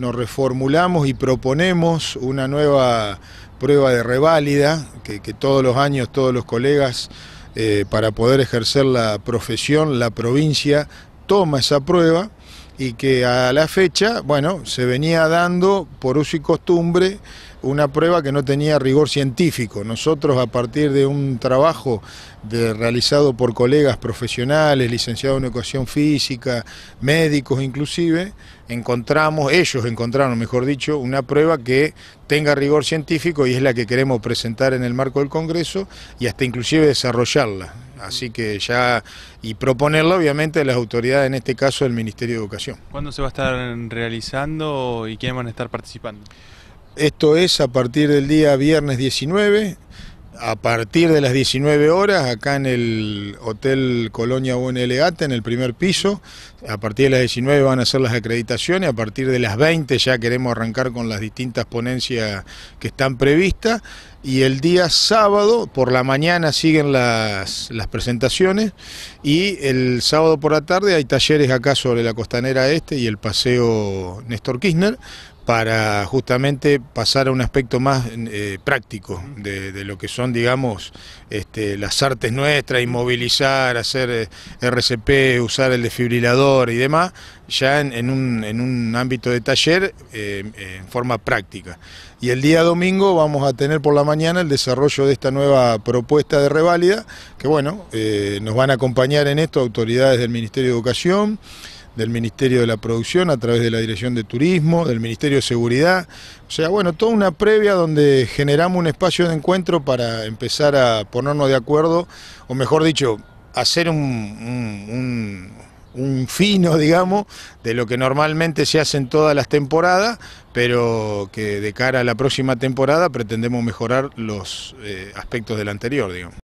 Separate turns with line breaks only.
nos reformulamos y proponemos una nueva prueba de reválida, que, todos los años todos los colegas, eh, para poder ejercer la profesión, la provincia toma esa prueba y que a la fecha, bueno, se venía dando por uso y costumbre una prueba que no tenía rigor científico. Nosotros a partir de un trabajo realizado por colegas profesionales, licenciados en educación física, médicos inclusive, encontramos, ellos encontraron, mejor dicho, una prueba que tenga rigor científico y es la que queremos presentar en el marco del Congreso y hasta inclusive desarrollarla. Así que ya, y proponerla obviamente a las autoridades, en este caso el Ministerio de Educación.
¿Cuándo se va a estar realizando y quiénes van a estar participando?
Esto es a partir del día viernes 19, a partir de las 19 horas, acá en el Hotel Colonia Legate en el primer piso. A partir de las 19 van a ser las acreditaciones, a partir de las 20 ya queremos arrancar con las distintas ponencias que están previstas y el día sábado por la mañana siguen las, presentaciones y el sábado por la tarde hay talleres acá sobre la costanera este y el paseo Néstor Kirchner para justamente pasar a un aspecto más eh, práctico de, lo que son, digamos, este, las artes nuestras, inmovilizar, hacer eh, RCP, usar el desfibrilador y demás, ya en, un, ámbito de taller eh, eh, en forma práctica. Y el día domingo vamos a tener por la mañana el desarrollo de esta nueva propuesta de reválida, que bueno, eh, nos van a acompañar en esto autoridades del Ministerio de Educación, del Ministerio de la Producción a través de la Dirección de Turismo, del Ministerio de Seguridad. O sea, bueno, toda una previa donde generamos un espacio de encuentro para empezar a ponernos de acuerdo, o mejor dicho, hacer un, fino, digamos, de lo que normalmente se hace en todas las temporadas, pero que de cara a la próxima temporada pretendemos mejorar los eh, aspectos del anterior, digamos.